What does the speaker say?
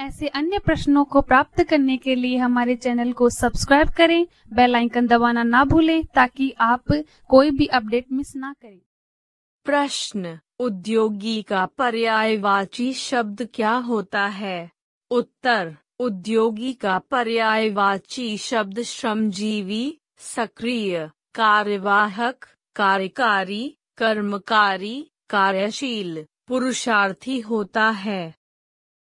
ऐसे अन्य प्रश्नों को प्राप्त करने के लिए हमारे चैनल को सब्सक्राइब करें बेल आइकन दबाना ना भूलें ताकि आप कोई भी अपडेट मिस ना करें प्रश्न उद्योगी का पर्यायवाची शब्द क्या होता है उत्तर उद्योगी का पर्यायवाची शब्द श्रमजीवी सक्रिय कार्यवाहक कार्यकारी कर्मकारी कार्यशील पुरुषार्थी होता है